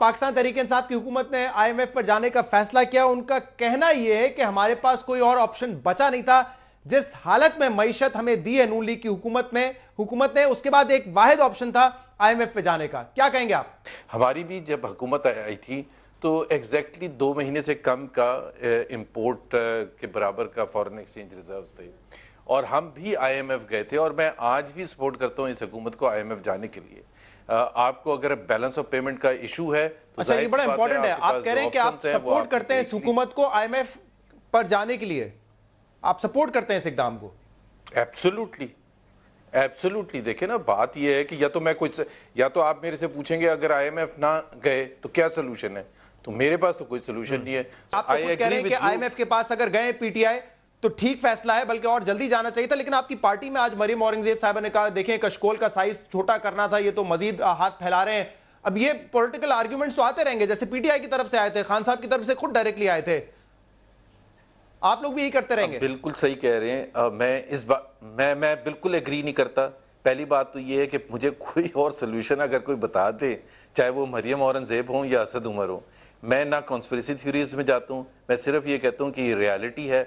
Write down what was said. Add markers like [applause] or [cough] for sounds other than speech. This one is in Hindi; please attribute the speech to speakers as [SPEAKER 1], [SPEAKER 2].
[SPEAKER 1] पाकिस्तान तरीके इंसाफ की हुकूमत ने आईएमएफ पर जाने का फैसला किया उनका कहना यह है कि हमारे पास कोई और ऑप्शन बचा नहीं था जिस हालत में मीशत हमें दी है नून लीग की हुकूमत में हुकूमत ने उसके बाद एक वाहिद ऑप्शन था आईएमएफ पे जाने का क्या कहेंगे आप
[SPEAKER 2] हमारी भी जब हुकूमत आई थी तो एग्जैक्टली दो महीने से कम का इम्पोर्ट के बराबर का फॉरन एक्सचेंज रिजर्व थे और हम भी आईएमएफ गए थे और मैं आज भी सपोर्ट करता हूँ इस हुकूमत को आईएमएफ जाने के लिए आपको अगर बैलेंस ऑफ पेमेंट का इशू है
[SPEAKER 1] तो अच्छा ये बड़ा इंपॉर्टेंट है आप कह रहे हैं कि आप सपोर्ट करते हैं हुकूमत को आईएमएफ पर जाने के लिए आप सपोर्ट करते हैं इस इकदाम को एब्सोल्युटली
[SPEAKER 2] एब्सोल्युटली देखिए ना बात ये है कि या तो मैं कुछ या तो आप मेरे से पूछेंगे अगर आईएमएफ ना गए तो क्या सोल्यूशन है तो मेरे पास तो कोई सोल्यूशन हम्म। नहीं है आप तो कह रहे हैं कि आईएमएफ
[SPEAKER 1] के पास अगर गए पीटीआई तो ठीक फैसला है बल्कि और जल्दी जाना चाहिए था लेकिन आपकी पार्टी में आज मरीम औरंगजेब साहब ने कहा देखें कशकोल का साइज छोटा करना था ये तो मजीद हाथ फैला रहे हैं अब ये पॉलिटिकल आर्ग्यूमेंट्स तो आते रहेंगे जैसे पीटीआई की तरफ से आए थे खान साहब की तरफ से खुद डायरेक्टली आए थे आप लोग भी यही करते रहेंगे
[SPEAKER 2] बिल्कुल सही कह रहे हैं आ, मैं इस बात मैं मैं बिल्कुल एग्री नहीं करता पहली बात तो ये है कि मुझे [laughs] कोई और सोल्यूशन अगर कोई बता दे चाहे वो मरियम औरंगजेब हों या असद उमर हो मैं ना कॉन्स्परेसी थ्योरीज में जाता हूँ मैं सिर्फ ये कहता हूँ कि ये रियालिटी है